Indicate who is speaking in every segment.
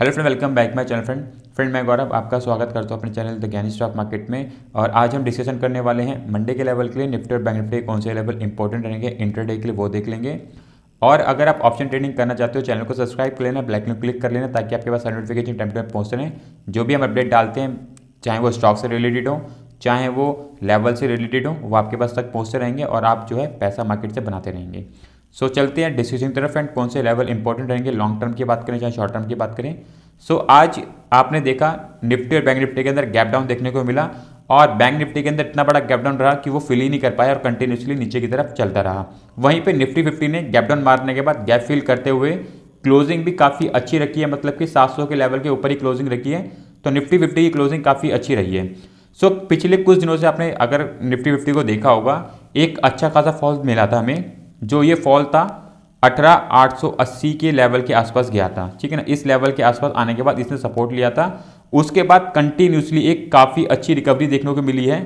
Speaker 1: Hello friend welcome back my channel friend friend मैं गौरव आपका स्वागत करता हूँ अपने channel the Gyani stock market में और आज हम डिस्कशन करने वाले हैं मंडे के लेवल के लिए निफ्टी और बैंक निफ्टी कौन से लेवल इंपॉर्टेंट रहेंगे इंटरडे के लिए वो देख लेंगे और अगर आप ऑप्शन ट्रेडिंग करना चाहते हो चैनल को सब्सक्राइब कर लेना ब्लैक में क्लिक कर लेना ताकि आपके पास नोटिफिकेशन टाइम टाइम पहुँच रहे जो भी हम अपडेट डालते हैं चाहे वो स्टॉक से रिलेटेड हो चाहे वो लेवल से रिलेटेड हो वो आपके पास तक पहुँचते रहेंगे और आप जो है पैसा मार्केट से बनाते रहेंगे सो so, चलते हैं डिसीजन की तरफ एंड कौन से लेवल इंपॉर्टेंट रहेंगे लॉन्ग टर्म की बात करें चाहे शॉर्ट टर्म की बात करें सो so, आज आपने देखा निफ्टी और बैंक निफ्टी के अंदर गैप डाउन देखने को मिला और बैंक निफ्टी के अंदर इतना बड़ा गैप डाउन रहा कि वो फिल ही नहीं कर पाया और कंटिन्यूसली नीचे की तरफ चलता रहा वहीं पर निफ्टी फिफ्टी ने गैप डाउन मारने के बाद गैप फिल करते हुए क्लोजिंग भी काफ़ी अच्छी रखी है मतलब कि सात के लेवल के ऊपर ही क्लोजिंग रखी है तो निफ्टी फिफ्टी की क्लोजिंग काफ़ी अच्छी रही है सो so, पिछले कुछ दिनों से आपने अगर निफ्टी फिफ्टी को देखा होगा एक अच्छा खासा फॉल मिला था हमें जो ये फॉल था 18880 के लेवल के आसपास गया था ठीक है ना इस लेवल के आसपास आने के बाद इसने सपोर्ट लिया था उसके बाद कंटिन्यूसली एक काफ़ी अच्छी रिकवरी देखने को मिली है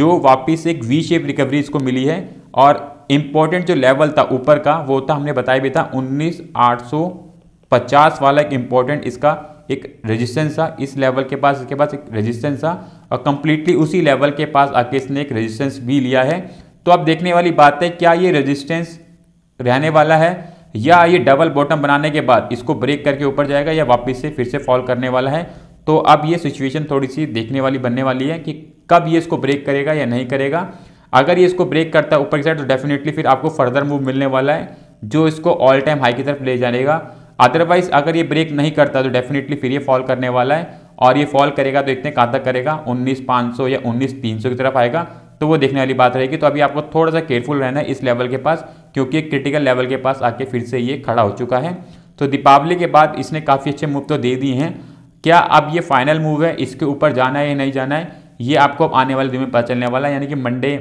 Speaker 1: जो वापस एक वी शेप रिकवरी इसको मिली है और इम्पोर्टेंट जो लेवल था ऊपर का वो था तो हमने बताया भी था पचास वाला एक इम्पोर्टेंट इसका एक रेजिस्टेंस था इस लेवल के पास इसके पास एक रेजिस्टेंस था और कम्प्लीटली उसी लेवल के पास आके इसने एक रेजिस्टेंस भी लिया है तो अब देखने वाली बात है क्या ये रेजिस्टेंस रहने वाला है या ये डबल बॉटम बनाने के बाद इसको ब्रेक करके ऊपर जाएगा या वापस से फिर से फॉल करने वाला है तो अब ये सिचुएशन थोड़ी सी देखने वाली बनने वाली है कि कब ये इसको ब्रेक करेगा या नहीं करेगा अगर ये इसको ब्रेक करता है ऊपर की साइड तो डेफिनेटली फिर आपको फर्दर मूव मिलने वाला है जो इसको ऑल टाइम हाई की तरफ ले जाएगा अदरवाइज अगर ये ब्रेक नहीं करता तो डेफिनेटली फिर ये फॉल करने वाला है और ये फॉल करेगा तो इतने कहाँ तक करेगा उन्नीस पाँच सौ या उन्नीस तीन सौ की तरफ आएगा तो वो देखने वाली बात रहेगी तो अभी आपको थोड़ा सा केयरफुल रहना है इस लेवल के पास क्योंकि क्रिटिकल लेवल के पास आके फिर से ये खड़ा हो चुका है तो दीपावली के बाद इसने काफ़ी अच्छे मूव तो दे दिए हैं क्या अब ये फाइनल मूव है इसके ऊपर जाना है या नहीं जाना है ये आपको अब आने वाले दिन में पता चलने वाला है यानी कि मंडे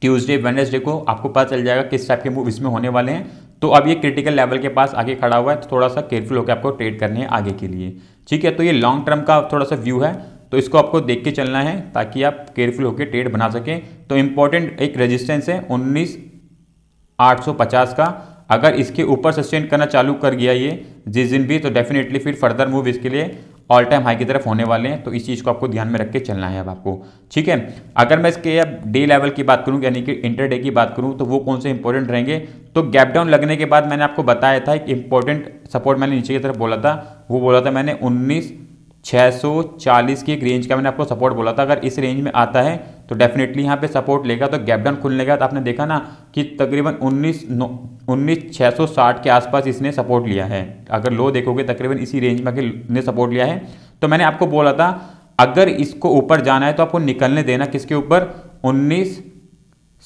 Speaker 1: ट्यूसडे वेनसडे को आपको पता चल जाएगा किस टाइप के मूव इसमें होने वाले हैं तो अब ये क्रिटिकल लेवल के पास आगे खड़ा हुआ है तो थोड़ा सा केयरफुल होकर आपको ट्रेड करने है आगे के लिए ठीक है तो ये लॉन्ग टर्म का थोड़ा सा व्यू है तो इसको आपको देख के चलना है ताकि आप केयरफुल होकर ट्रेड बना सकें तो इम्पोर्टेंट एक रेजिस्टेंस है उन्नीस आठ सौ पचास का अगर इसके ऊपर सस्टेन करना चालू कर गया ये जिस दिन भी तो डेफिनेटली फिर फर्दर मूव इसके लिए ऑल टाइम हाई की तरफ होने वाले हैं तो इस चीज़ को आपको ध्यान में रख के चलना है अब आपको ठीक है अगर मैं इसके अब डे लेवल की बात करूं यानी कि इंटर डे की बात करूं तो वो कौन से इंपॉर्टेंट रहेंगे तो गैप डाउन लगने के बाद मैंने आपको बताया था एक इंपॉर्टेंट सपोर्ट मैंने नीचे की तरफ बोला था वो बोला था मैंने उन्नीस 640 की एक रेंज का मैंने आपको सपोर्ट बोला था अगर इस रेंज में आता है तो डेफिनेटली यहाँ पे सपोर्ट लेगा तो गैप डाउन खुलने का तो आपने देखा ना कि तकरीबन 19 नौ उन्नीस के आसपास इसने सपोर्ट लिया है अगर लो देखोगे तकरीबन इसी रेंज में ने सपोर्ट लिया है तो मैंने आपको बोला था अगर इसको ऊपर जाना है तो आपको निकलने देना किसके ऊपर उन्नीस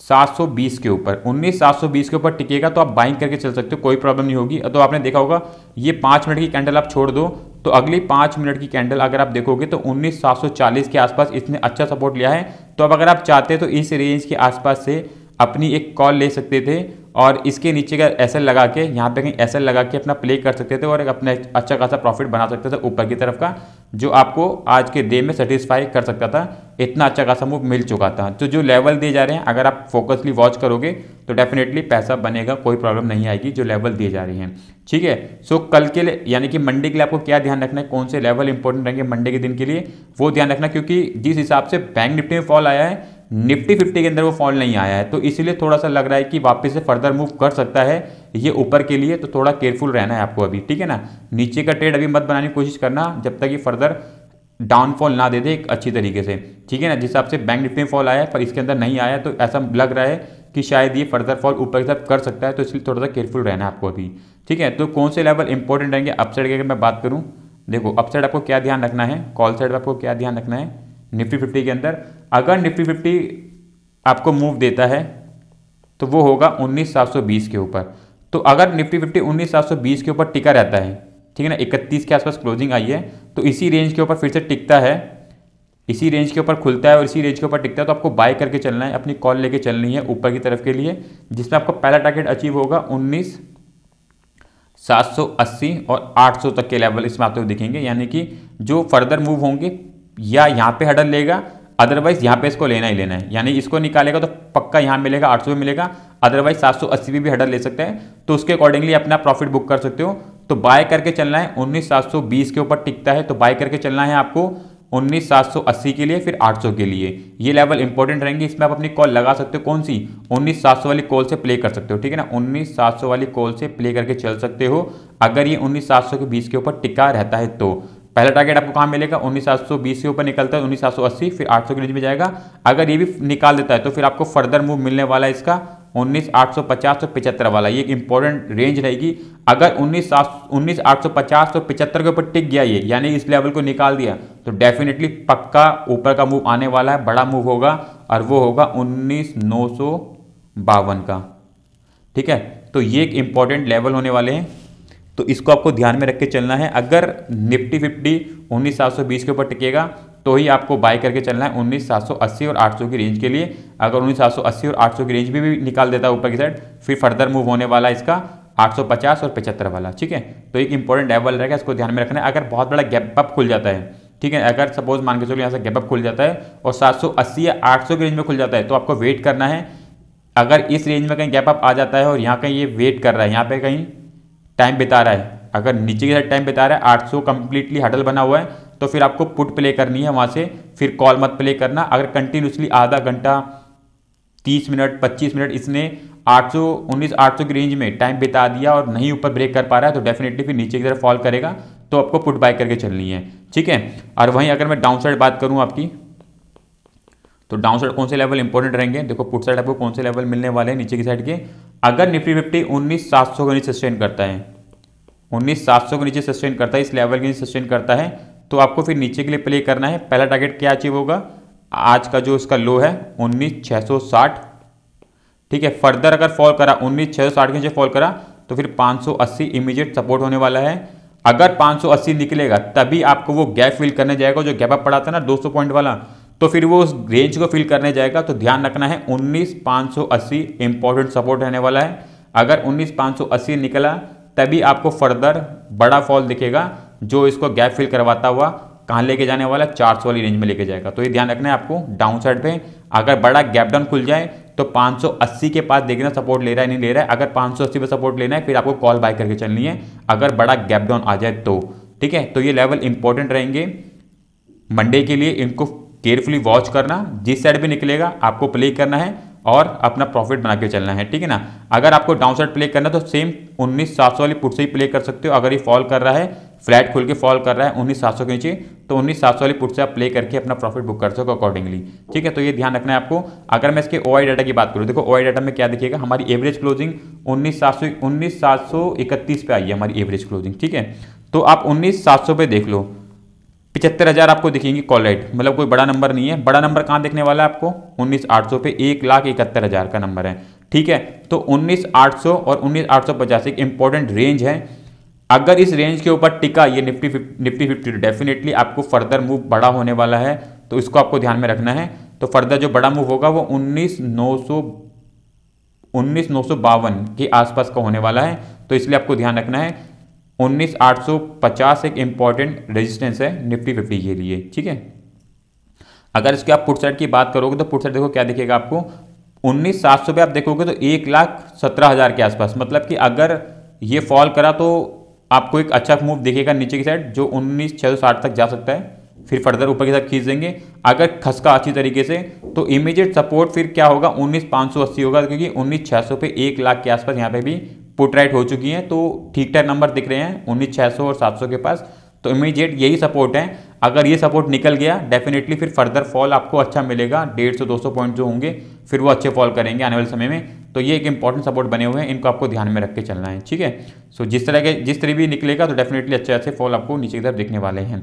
Speaker 1: 720 के ऊपर 19720 के ऊपर टिकेगा तो आप बाइंग करके चल सकते हो कोई प्रॉब्लम नहीं होगी तो आपने देखा होगा ये पाँच मिनट की कैंडल आप छोड़ दो तो अगली पाँच मिनट की कैंडल अगर आप देखोगे तो 19740 के आसपास इसने अच्छा सपोर्ट लिया है तो अब अगर आप चाहते तो इस रेंज के आसपास से अपनी एक कॉल ले सकते थे और इसके नीचे का एस लगा के यहाँ पे कहीं एस लगा के अपना प्ले कर सकते थे और अपना अच्छा खासा प्रॉफिट बना सकते थे ऊपर की तरफ का जो आपको आज के डे में सेटिस्फाई कर सकता था इतना अच्छा खासा मूव मिल चुका था तो जो लेवल दिए जा रहे हैं अगर आप फोकसली वॉच करोगे तो डेफिनेटली पैसा बनेगा कोई प्रॉब्लम नहीं आएगी जो लेवल दिए जा रहे हैं ठीक है सो कल के लिए यानी कि मंडे के लिए आपको क्या ध्यान रखना है कौन से लेवल इंपॉर्टेंट रहेंगे मंडे के दिन के लिए वो ध्यान रखना क्योंकि जिस हिसाब से बैंक निफ्टी में फॉल आया है हम्म। निफ्टी फिफ्टी के अंदर वो फॉल नहीं आया है तो इसलिए थोड़ा सा लग रहा है कि वापस से फर्दर मूव कर सकता है ये ऊपर के लिए तो थोड़ा केयरफुल रहना है आपको अभी ठीक है ना नीचे का ट्रेड अभी मत बनाने की कोशिश करना जब तक ये फर्दर डाउनफॉल ना दे दे एक अच्छी तरीके से ठीक है ना जिस हिसाब से बैंक निफ्टी में फॉल आया पर इसके अंदर नहीं आया तो ऐसा लग रहा है कि शायद ये फर्दर फॉल ऊपर की तरफ कर सकता है तो इसलिए थोड़ा सा केयरफुल रहना है आपको अभी ठीक है तो कौन से लेवल इंपॉर्टेंट रहेंगे अपसाइड की अगर मैं बात करूँ देखो अपसाइड आपको क्या ध्यान रखना है कॉल साइड पर आपको क्या ध्यान रखना है निफ्टी फिफ्टी के अंदर अगर निफ्टी फिफ्टी आपको मूव देता है तो वो होगा उन्नीस के ऊपर तो अगर निफ्टी फिफ्टी उन्नीस के ऊपर टिका रहता है ठीक है ना इकतीस के आसपास क्लोजिंग आई है तो इसी रेंज के ऊपर फिर से टिकता है इसी रेंज के ऊपर खुलता है और इसी रेंज के ऊपर टिकता है तो आपको बाय करके चलना है अपनी कॉल लेके चलनी है ऊपर की तरफ के लिए जिसमें आपका पहला टारगेट अचीव होगा उन्नीस 780 और 800 तक के लेवल इसमें आते हुए दिखेंगे यानी कि जो फर्दर मूव होंगे या यहाँ पे हडल लेगा अदरवाइज यहाँ पे इसको लेना ही लेना है यानी इसको निकालेगा तो पक्का यहाँ मिलेगा 800 मिलेगा अदरवाइज 780 भी, भी हडल ले सकते हैं तो उसके अकॉर्डिंगली अपना प्रॉफिट बुक कर सकते हो तो बाय करके चलना है उन्नीस के ऊपर टिकता है तो बाय करके चलना है आपको उन्नीस के लिए फिर 800 के लिए ये लेवल इंपॉर्टेंट रहेंगे इसमें आप अपनी कॉल लगा सकते हो कौन सी उन्नीस वाली कॉल से प्ले कर सकते हो ठीक है ना उन्नीस वाली कॉल से प्ले करके चल सकते हो अगर ये उन्नीस के बीच के ऊपर टिका रहता है तो पहला टारगेट आपको कहाँ मिलेगा उन्नीस सात सौ से ऊपर निकलता है उन्नीस सात सौ अस्सी फिर आठ सौ के रेंज में जाएगा अगर ये भी निकाल देता है तो फिर आपको फर्दर मूव मिलने वाला है इसका उन्नीस आठ सौ पचास सौ पिचहत्तर वाला ये एक इंपॉर्टेंट रेंज रहेगी अगर उन्नीस सात उन्नीस आठ सौ पचास सौ पिचहत्तर के ऊपर टिक गया ये यानी इस लेवल को निकाल दिया तो डेफिनेटली पक्का ऊपर का मूव आने वाला है बड़ा मूव होगा और वो होगा उन्नीस नौ सौ बावन का ठीक है तो ये एक इंपॉर्टेंट लेवल होने वाले हैं तो इसको आपको ध्यान में रख के चलना है अगर निफ्टी फिफ्टी उन्नीस के ऊपर टिकेगा तो ही आपको बाय करके चलना है अस्सी और 800 की रेंज के लिए अगर अस्सी और 800 की रेंज भी, भी निकाल देता है ऊपर की साइड फिर फर्दर मूव होने वाला है इसका 850 और 75 वाला ठीक है तो एक इंपॉर्टेंट डेवल रहेगा इसको ध्यान में रखना है अगर बहुत बड़ा गैप अप खुल जाता है ठीक है अगर सपोज मान के चलो यहाँ से गैप अप खुल जाता है और सात या आठ की रेंज में खुल जाता है तो आपको वेट करना है अगर इस रेंज में कहीं गैप अप आ जाता है और यहाँ कहीं ये वेट कर रहा है यहाँ पर कहीं टाइम बिता रहा है अगर नीचे की साइड टाइम बिता रहा है आठ सौ कम्प्लीटली हटल बना हुआ है तो फिर आपको पुट प्ले करनी है वहाँ से फिर कॉल मत प्ले करना अगर कंटिन्यूसली आधा घंटा तीस मिनट पच्चीस मिनट इसने 800 19 सौ की रेंज में टाइम बिता दिया और नहीं ऊपर ब्रेक कर पा रहा है तो डेफिनेटली फिर नीचे की तरफ फॉल करेगा तो आपको पुट बाय करके चलनी है ठीक है और वहीं अगर मैं डाउन साइड बात करूँ आपकी तो डाउन साइड कौन से लेवल इंपॉर्टेंट रहेंगे देखो पुट साइड आपको कौन से लेवल मिलने वाले हैं नीचे की साइड के अगर निफ्टी फिफ्टी उन्नीस सात सौ के नीचे सस्टेन करता है उन्नीस सात सौ के नीचे सस्टेन करता है इस लेवल के नीचे सस्टेन करता है तो आपको फिर नीचे के लिए प्ले करना है पहला टारगेट क्या अचीव होगा आज का जो इसका लो है उन्नीस छः सौ साठ ठीक है फर्दर अगर फॉल करा उन्नीस छः सौ साठ के नीचे फॉल करा तो फिर सौ अस्सी इमीजिएट सपोर्ट होने वाला है अगर सौ अस्सी निकलेगा तभी आपको वो गैप फिल करने जाएगा जो गैप अप पड़ा था ना दो सौ पॉइंट वाला तो फिर वो उस रेंज को फिल करने जाएगा तो ध्यान रखना है उन्नीस पाँच सौ अस्सी इंपॉर्टेंट सपोर्ट रहने वाला है अगर उन्नीस सौ अस्सी निकला तभी आपको फर्दर बड़ा फॉल दिखेगा जो इसको गैप फिल करवाता हुआ कहाँ लेके जाने वाला है चार वाली रेंज में लेके जाएगा तो ये ध्यान रखना है आपको डाउन साइड पर अगर बड़ा गैप डाउन खुल जाए तो 580 के पास देखना सपोर्ट ले रहा है नहीं ले रहा है अगर 580 पे सपोर्ट लेना है फिर आपको कॉल बाय करके चलनी है अगर बड़ा गैप डाउन आ जाए तो ठीक है तो ये लेवल इंपॉर्टेंट रहेंगे मंडे के लिए इनको केयरफुली वॉच करना जिस साइड भी निकलेगा आपको प्ले करना है और अपना प्रॉफिट बना के चलना है ठीक है ना अगर आपको डाउन साइड प्ले करना है तो सेम उन्नीस सात सौ वाली पुट से ही प्ले कर सकते हो अगर ये फॉल कर रहा है फ्लैट खुल के फॉल कर रहा है उन्नीस सात सौ के नीचे तो उन्नीस सात सौ वाली पुट से आप प्ले करके अपना प्रॉफिट बुक कर सको अकॉर्डिंगली ठीक है तो ये ध्यान रखना है आपको अगर मैं इसके ओ डाटा की बात करूँ देखो ओ डाटा में क्या दिखेगा हमारी एवरेज क्लोजिंग उन्नीस सात सौ उन्नीस सात सौ इकतीस पे आई है हमारी एवरेज क्लोजिंग ठीक है तो आप उन्नीस सात सौ पे देख लो पिछहत्तर हज़ार आपको दिखेंगी राइट मतलब कोई बड़ा नंबर नहीं है बड़ा नंबर कहाँ देखने वाला है आपको उन्नीस आठ सौ पे एक लाख इकहत्तर हज़ार का नंबर है ठीक है तो उन्नीस आठ सौ और उन्नीस आठ सौ पचास एक इंपॉर्टेंट रेंज है अगर इस रेंज के ऊपर टिका ये निफ्टी निफ्टी फिफ्टी डेफिनेटली आपको फर्दर मूव बड़ा होने वाला है तो इसको आपको ध्यान में रखना है तो फर्दर जो बड़ा मूव होगा वो उन्नीस नौ सौ उन्नीस नौ सौ बावन के आसपास का होने वाला है तो इसलिए आपको ध्यान रखना है 19,850 एक इम्पॉर्टेंट रेजिस्टेंस है निफ्टी फिफ्टी के लिए ठीक है अगर इसके आप पुटसेट की बात करोगे तो पुटसेट देखो क्या दिखेगा आपको उन्नीस सात सौ पे आप देखोगे तो एक लाख सत्रह हज़ार के आसपास मतलब कि अगर ये फॉल करा तो आपको एक अच्छा मूव दिखेगा नीचे की साइड जो उन्नीस छः सौ साठ तक जा सकता है फिर फर्दर ऊपर की साइड खींच देंगे अगर खसका अच्छी तरीके से तो इमीजिएट सपोर्ट फिर क्या होगा उन्नीस पाँच सौ अस्सी होगा क्योंकि उन्नीस छः सौ पे एक लाख के आसपास यहाँ पे भी पुट राइट हो चुकी हैं तो ठीक ठाक नंबर दिख रहे हैं उन्नीस छः सौ और सात सौ के पास तो इमीजिएट यही सपोर्ट है अगर ये सपोर्ट निकल गया डेफिनेटली फिर फर्दर फॉल आपको अच्छा मिलेगा डेढ़ सौ दो सौ पॉइंट जो होंगे फिर वो अच्छे फॉल करेंगे आने वाले समय में तो ये एक इंपॉर्टेंट सपोर्ट बने हुए हैं इनको आपको ध्यान में रख के चलना है ठीक है सो जिस तरह के जिस तरह भी निकलेगा तो डेफिनेटली अच्छे अच्छे फॉल आपको नीचे की तरफ देखने वाले हैं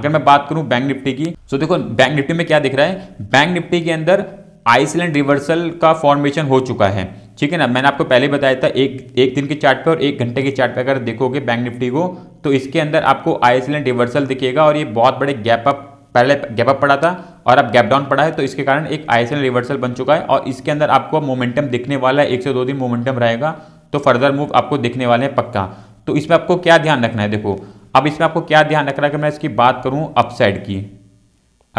Speaker 1: अगर मैं बात करूँ बैंक निफ्टी की तो देखो बैंक निफ्टी में क्या दिख रहा है बैंक निफ्टी के अंदर आइसलैंड रिवर्सल का फॉर्मेशन हो चुका है ठीक है ना मैंने आपको पहले बताया था एक एक दिन के चार्ट पे और एक घंटे के चार्ट पे अगर देखोगे बैंक निफ्टी को तो इसके अंदर आपको आई एस रिवर्सल दिखेगा और ये बहुत बड़े गैप अप पहले गैप अप पड़ा था और अब गैप डाउन पड़ा है तो इसके कारण एक आई रिवर्सल बन चुका है और इसके अंदर आपको मोमेंटम दिखने वाला है एक से दो दिन मोमेंटम रहेगा तो फर्दर मूव आपको दिखने वाले हैं पक्का तो इसमें आपको क्या ध्यान रखना है देखो अब इसमें आपको क्या ध्यान रखना है कि मैं इसकी बात करूँ अपसाइड की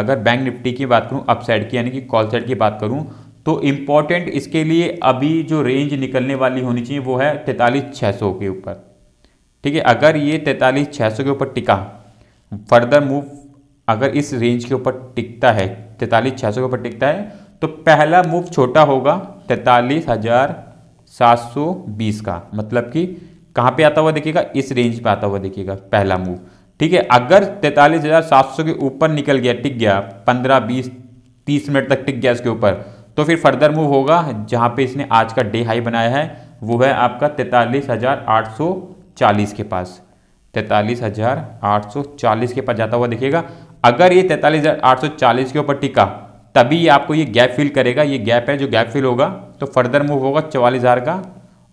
Speaker 1: अगर बैंक निफ्टी की बात करूँ अपसाइड की यानी कि कॉल साइड की बात करूँ तो इम्पॉर्टेंट इसके लिए अभी जो रेंज निकलने वाली होनी चाहिए वो है तैंतालीस छः सौ के ऊपर ठीक है अगर ये तैंतालीस छः सौ के ऊपर टिका फर्दर मूव अगर इस रेंज के ऊपर टिकता है तैंतालीस छः सौ के ऊपर टिकता है तो पहला मूव छोटा होगा तैंतालीस हज़ार सात सौ बीस का मतलब कि कहाँ पे आता हुआ देखिएगा इस रेंज पे आता हुआ देखिएगा पहला मूव ठीक है अगर तैंतालीस हज़ार सात सौ के ऊपर निकल गया टिक गया पंद्रह बीस तीस मिनट तक टिक गया इसके ऊपर तो फिर फर्दर मूव होगा जहाँ पे इसने आज का डे हाई बनाया है वो है आपका तैतालीस हज़ार आठ सौ चालीस के पास तैंतालीस हज़ार आठ सौ चालीस के पास जाता हुआ देखिएगा अगर ये तैतालीस हज़ार आठ सौ चालीस के ऊपर टिका तभी ये आपको ये गैप फिल करेगा ये गैप है जो गैप फिल होगा तो फर्दर मूव होगा चवालीस हज़ार का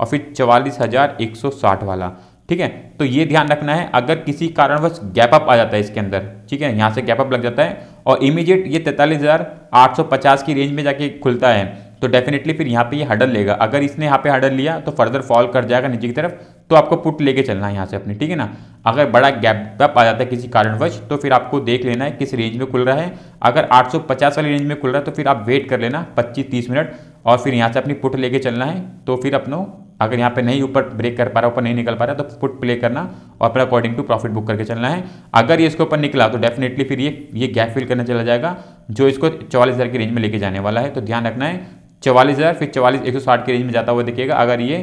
Speaker 1: और फिर चवालीस हज़ार एक सौ साठ वाला ठीक है तो ये ध्यान रखना है अगर किसी कारणवश गैप अप आ जाता है इसके अंदर ठीक है यहाँ से गैप अप लग जाता है और इमीडिएट ये तैंतालीस हज़ार आठ सौ पचास की रेंज में जाके खुलता है तो डेफिनेटली फिर यहाँ पे ये हडल लेगा अगर इसने यहाँ पे हडल लिया तो फर्दर फॉल कर जाएगा नीचे की तरफ तो आपको पुट लेके चलना है यहाँ से अपनी ठीक है ना अगर बड़ा गैप अप आ जाता है किसी कारणवश तो फिर आपको देख लेना है किस रेंज में खुल रहा है अगर 850 वाली रेंज में खुल रहा है तो फिर आप वेट कर लेना पच्चीस तीस मिनट और फिर यहाँ से अपनी पुट लेके चलना है तो फिर अपनों अगर यहाँ पे नहीं ऊपर ब्रेक कर पा रहा ऊपर नहीं निकल पा रहा तो पुट प्ले करना और अपने अकॉर्डिंग टू प्रॉफिट बुक करके चलना है अगर ये इसके ऊपर निकला तो डेफिनेटली फिर ये ये गैप फिल करने चला जाएगा जो इसको चौवालीस हज़ार की रेंज में लेके जाने वाला है तो ध्यान रखना है चवालीस हज़ार फिर चौवालीस एक सौ साठ की रेंज में जाता हुआ देखिएगा अगर ये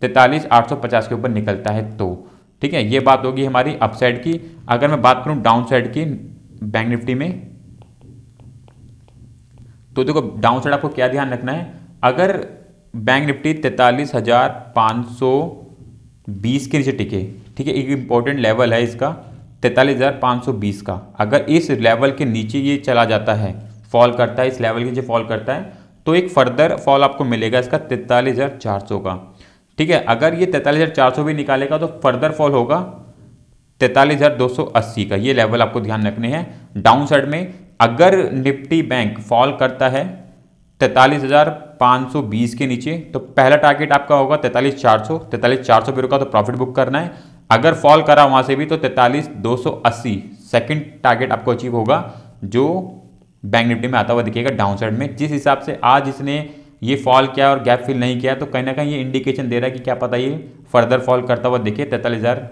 Speaker 1: तैंतालीस आठ सौ पचास के ऊपर निकलता है तो ठीक है ये बात होगी हमारी अपसाइड की अगर मैं बात करूँ डाउन साइड की बैंक निफ्टी में तो देखो डाउन साइड आपको क्या ध्यान रखना है अगर बैंक निफ्टी तैंतालीस हज़ार पाँच सौ बीस के नीचे टिके ठीक है एक इम्पॉर्टेंट लेवल है इसका तैंतालीस हज़ार पाँच सौ बीस का अगर इस लेवल के नीचे ये चला जाता है फॉल करता है इस लेवल के नीचे फॉल करता है तो एक फर्दर फॉल आपको मिलेगा इसका तैंतालीस हज़ार चार सौ का ठीक है अगर ये तैंतालीस हज़ार चार सौ भी निकालेगा तो फर्दर फॉल होगा तैंतालीस हज़ार दो सौ अस्सी का ये लेवल आपको ध्यान रखने हैं डाउन साइड में अगर निफ्टी बैंक फॉल करता है तैंतालीस हज़ार पाँच सौ बीस के नीचे तो पहला टारगेट आपका होगा तैंतालीस चार सौ तैंतालीस चार सौ पे रुका तो प्रॉफिट बुक करना है अगर फॉल करा वहाँ से भी तो तैंतालीस दो सौ अस्सी सेकेंड टारगेट आपको अचीव होगा जो बैंक निफ्टी में आता हुआ दिखेगा डाउन साइड में जिस हिसाब से आज इसने ये फॉल किया और गैप फिल नहीं किया तो कहीं ना कहीं ये इंडिकेशन दे रहा है कि क्या पता ये फर्दर फॉल करता हुआ दिखे तैंतालीस हज़ार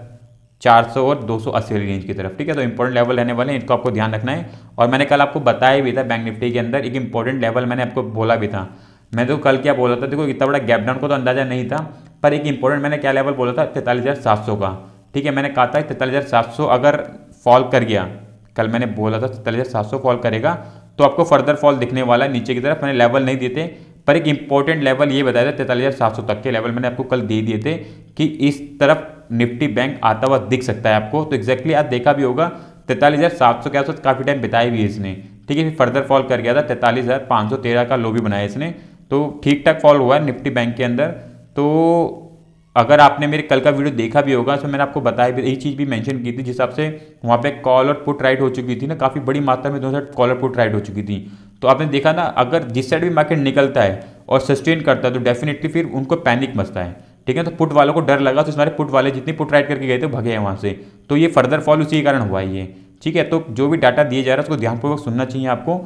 Speaker 1: 400 और 280 अस्सी रेंज की तरफ ठीक है तो इंपॉर्टेंट लेवल रहने वाले हैं इनको आपको ध्यान रखना है और मैंने कल आपको बताया भी था बैंक निफ्टी के अंदर एक इंपॉर्टेंट लेवल मैंने आपको बोला भी था मैं तो कल क्या बोला था देखो इतना बड़ा गैप डाउन को तो अंदाजा नहीं था पर एक इंपॉर्टेंट मैंने क्या लेवल बोला था तैंतालीस का ठीक है मैंने कहा था तैंतालीस अगर फॉल कर गया कल मैंने बोला था तैंतालीस फॉल करेगा तो आपको फर्दर फॉल दिखने वाला नीचे की तरफ मैंने लेवल नहीं देते पर एक इंपॉर्टेंट लेवल ये बताया था तैंतालीस तक के लेवल मैंने आपको कल दे दिए थे कि इस तरफ निफ्टी बैंक आता हुआ दिख सकता है आपको तो एक्जैक्टली आज देखा भी होगा तैंतालीस हज़ार सात सौ के आसपास काफ़ी टाइम बिताई भी है इसने ठीक है फिर फर्दर फॉल कर गया था तैंतालीस हज़ार पाँच सौ तेरह का लो भी बनाया इसने तो ठीक ठाक फॉल हुआ है निफ्टी बैंक के अंदर तो अगर आपने मेरे कल का वीडियो देखा भी होगा तो मैंने आपको बताया भी यही चीज़ भी मेंशन की थी जिस हिसाब से वहाँ पे कॉल और पुट राइट हो चुकी थी ना काफ़ी बड़ी मात्रा में दोनों साइड कॉल और पुट राइट हो चुकी थी तो आपने देखा ना अगर जिस साइड भी मार्केट निकलता है और सस्टेन करता है तो डेफिनेटली फिर उनको पैनिक मचता है ठीक है तो पुट वालों को डर लगा तो इस पुट वाले जितनी पुट राइट करके गए थे भगे हैं वहाँ से तो ये फर्दर फॉल उसी के कारण हुआ ये ठीक है तो जो भी डाटा दिया जा रहा है उसको ध्यानपूर्वक सुनना चाहिए आपको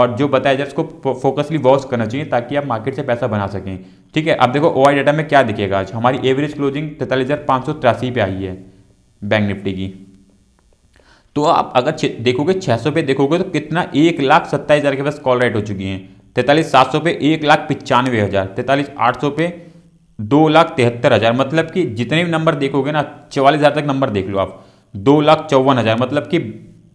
Speaker 1: और जो बताया जाए उसको फोकसली वॉच करना चाहिए ताकि आप मार्केट से पैसा बना सकें ठीक है अब देखो ओ डाटा में क्या दिखेगा आज हमारी एवरेज क्लोजिंग तैंतालीस हज़ार पाँच सौ पे आई है बैंक निफ्टी की तो आप अगर देखोगे छः सौ पे देखोगे तो कितना एक लाख सत्ताईस हज़ार के पास कॉल राइट हो चुकी हैं तैंतालीस सात सौ पे एक लाख पचानवे हज़ार तैंतालीस आठ सौ पे दो लाख तिहत्तर हज़ार मतलब कि जितने भी नंबर देखोगे ना चौवालीस हज़ार तक नंबर देख लो आप दो लाख चौवन हज़ार मतलब कि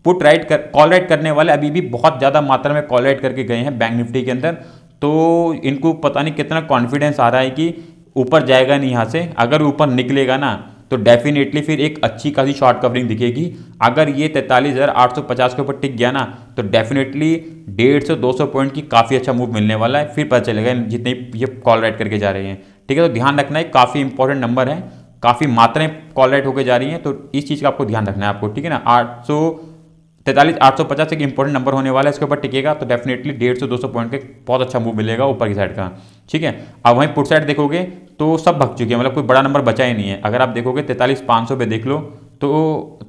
Speaker 1: पुट राइट कर कॉल राइट करने वाले अभी भी बहुत ज़्यादा मात्रा में कॉल राइट करके गए हैं बैंक निफ्टी के अंदर तो इनको पता नहीं कितना कॉन्फिडेंस आ रहा है कि ऊपर जाएगा नहीं यहाँ से अगर ऊपर निकलेगा ना तो डेफिनेटली फिर एक अच्छी खासी शॉर्ट कवरिंग दिखेगी अगर ये तैंतालीस हज़ार आठ सौ पचास के ऊपर टिक गया ना तो डेफिनेटली डेढ़ सौ दो सौ पॉइंट की काफ़ी अच्छा मूव मिलने वाला है फिर पता चलेगा जितने ये कॉल राइट करके जा रहे हैं ठीक है तो ध्यान रखना है काफ़ी इंपॉर्टेंट नंबर है काफ़ी मात्राएं राइट होकर जा रही हैं तो इस चीज़ का आपको ध्यान रखना है आपको ठीक है ना आठ सौ तैंतालीस आठ सौ पचास एक इंपॉर्टेंट नंबर होने वाला है इसके ऊपर टिकेगा तो डेफिनेटली डेढ़ सौ दो सौ पॉइंट के बहुत अच्छा मूव मिलेगा ऊपर की साइड का ठीक है अब वहीं पुट साइड देखोगे तो सब भग चुके हैं मतलब कोई बड़ा नंबर बचा ही नहीं है अगर आप देखोगे तैतालीस पाँच सौ पे देख लो तो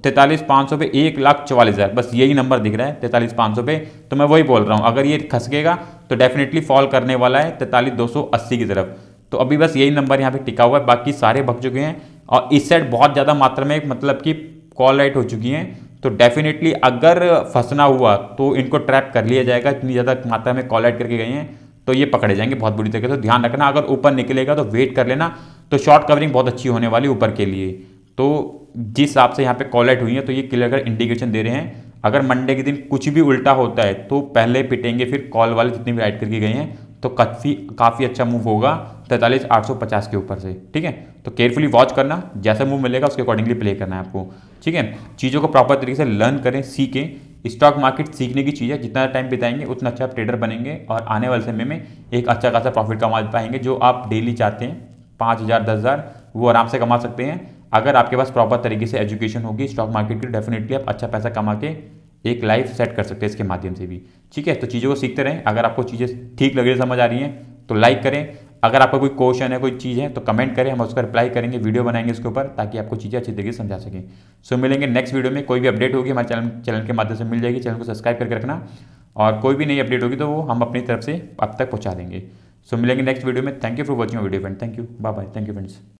Speaker 1: तैतालीस पाँच सौ पे एक लाख चवालीस हज़ार बस यही नंबर दिख रहा है तैतालीस पाँच सौ पे तो मैं वही बोल रहा हूँ अगर ये खसकेगा तो डेफिनेटली फॉल करने वाला है तैंतालीस दो सौ अस्सी की तरफ तो अभी बस यही नंबर यहाँ पे टिका हुआ है बाकी सारे भग चुके हैं और इस साइड बहुत ज़्यादा मात्रा में मतलब कि कॉल राइट हो चुकी हैं तो डेफिनेटली अगर फंसना हुआ तो इनको ट्रैप कर लिया जाएगा इतनी ज़्यादा मात्रा में कॉल आउट करके गए हैं तो ये पकड़े जाएंगे बहुत बुरी तरीके से तो ध्यान रखना अगर ऊपर निकलेगा तो वेट कर लेना तो शॉर्ट कवरिंग बहुत अच्छी होने वाली ऊपर के लिए तो जिस हिसाब से यहाँ पे कॉल आइट हुई है तो ये क्लियर कर इंडिकेशन दे रहे हैं अगर मंडे के दिन कुछ भी उल्टा होता है तो पहले पिटेंगे फिर कॉल वाले जितने भी राइट करके गए हैं तो काफ़ी काफ़ी अच्छा मूव होगा तैंतालीस आठ सौ पचास के ऊपर से ठीक है तो केयरफुली वॉच करना जैसा मूव मिलेगा उसके अकॉर्डिंगली प्ले करना है आपको ठीक है चीज़ों को प्रॉपर तरीके से लर्न करें सीखें स्टॉक मार्केट सीखने की चीज़ है जितना टाइम बिताएंगे उतना अच्छा आप ट्रेडर बनेंगे और आने वाले समय में एक अच्छा खासा प्रॉफिट कमा पाएंगे जो आप डेली चाहते हैं पाँच हज़ार दस हज़ार वो आराम से कमा सकते हैं अगर आपके पास प्रॉपर तरीके से एजुकेशन होगी स्टॉक मार्केट की डेफिनेटली आप अच्छा पैसा कमा के एक लाइफ सेट कर सकते हैं इसके माध्यम से भी ठीक है तो चीज़ों को सीखते रहें अगर आपको चीज़ें ठीक लग रही समझ आ रही हैं तो लाइक करें अगर आपका कोई क्वेश्चन है कोई चीज़ है तो कमेंट करें हम उसका रिप्लाई करेंगे वीडियो बनाएंगे उसके ऊपर ताकि आपको चीज़ें अच्छी तरीके से समझा सकें सो so, मिलेंगे नेक्स्ट वीडियो में कोई भी अपडेट होगी हमारे चैनल चैनल के माध्यम से मिल जाएगी चैनल को सब्सक्राइब करके रखना और कोई भी नई अपडेट होगी तो वो हम अपनी तरफ से आप तक पहुँचा देंगे सो so, मिलेंगे नेक्स्ट वीडियो में thank you for watching video friend thank you bye bye thank you friends